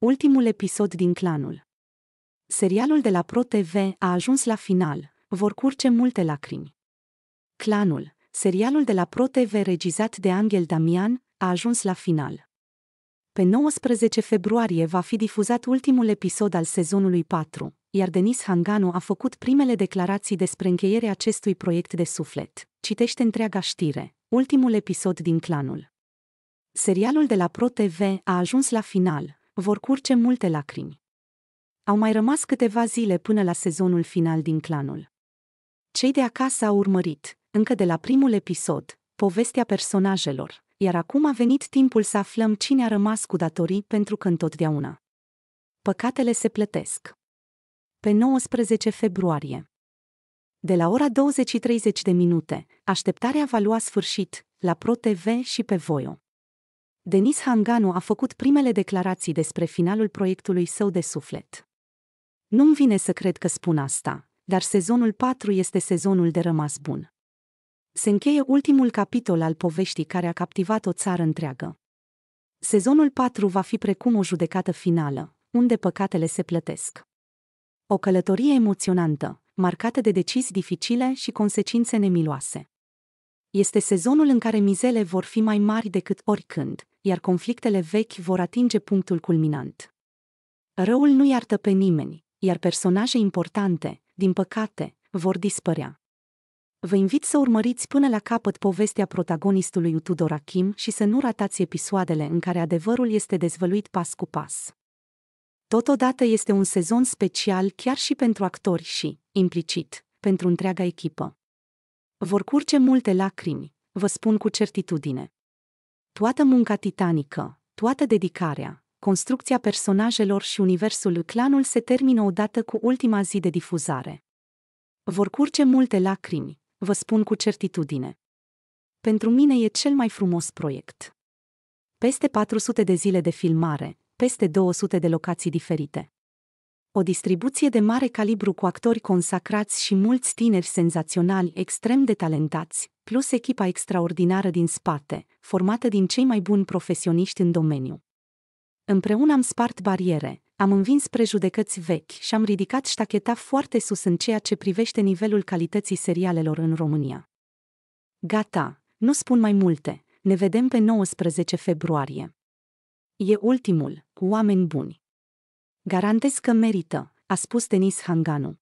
ultimul episod din clanul. Serialul de la Pro TV a ajuns la final, vor curge multe lacrimi. Clanul, serialul de la Pro TV regizat de Angel Damian, a ajuns la final. Pe 19 februarie va fi difuzat ultimul episod al sezonului 4, iar Denis Hanganu a făcut primele declarații despre încheierea acestui proiect de suflet. Citește întreaga știre, ultimul episod din clanul. Serialul de la Pro TV a ajuns la final, vor curge multe lacrimi. Au mai rămas câteva zile până la sezonul final din clanul. Cei de acasă au urmărit, încă de la primul episod, povestea personajelor, iar acum a venit timpul să aflăm cine a rămas cu datorii pentru că întotdeauna. Păcatele se plătesc. Pe 19 februarie. De la ora 20.30 de minute, așteptarea va lua sfârșit la ProTV și pe Voio. Denis Hanganu a făcut primele declarații despre finalul proiectului său de suflet. Nu-mi vine să cred că spun asta, dar sezonul 4 este sezonul de rămas bun. Se încheie ultimul capitol al poveștii care a captivat o țară întreagă. Sezonul 4 va fi precum o judecată finală, unde păcatele se plătesc. O călătorie emoționantă, marcată de decizii dificile și consecințe nemiloase. Este sezonul în care mizele vor fi mai mari decât oricând, iar conflictele vechi vor atinge punctul culminant. Răul nu iartă pe nimeni, iar personaje importante, din păcate, vor dispărea. Vă invit să urmăriți până la capăt povestea protagonistului Tudor Achim și să nu ratați episoadele în care adevărul este dezvăluit pas cu pas. Totodată este un sezon special chiar și pentru actori și, implicit, pentru întreaga echipă. Vor curge multe lacrimi, vă spun cu certitudine. Toată munca titanică, toată dedicarea, construcția personajelor și universul clanul se termină odată cu ultima zi de difuzare. Vor curge multe lacrimi, vă spun cu certitudine. Pentru mine e cel mai frumos proiect. Peste 400 de zile de filmare, peste 200 de locații diferite o distribuție de mare calibru cu actori consacrați și mulți tineri senzaționali extrem de talentați, plus echipa extraordinară din spate, formată din cei mai buni profesioniști în domeniu. Împreună am spart bariere, am învins prejudecăți vechi și am ridicat ștacheta foarte sus în ceea ce privește nivelul calității serialelor în România. Gata, nu spun mai multe, ne vedem pe 19 februarie. E ultimul, oameni buni. Garantez că merită, a spus Denis Hanganu.